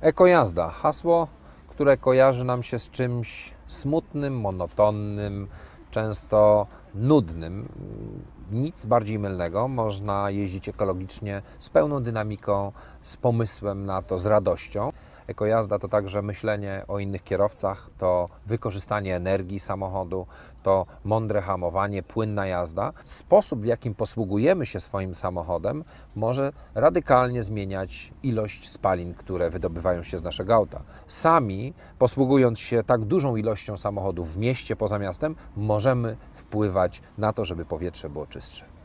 Ekojazda. Hasło, które kojarzy nam się z czymś smutnym, monotonnym, często nudnym. Nic bardziej mylnego. Można jeździć ekologicznie z pełną dynamiką, z pomysłem na to, z radością. Ekojazda to także myślenie o innych kierowcach, to wykorzystanie energii samochodu, to mądre hamowanie, płynna jazda. Sposób, w jakim posługujemy się swoim samochodem, może radykalnie zmieniać ilość spalin, które wydobywają się z naszego auta. Sami, posługując się tak dużą ilością samochodów w mieście, poza miastem, możemy wpływać na to, żeby powietrze było czystsze.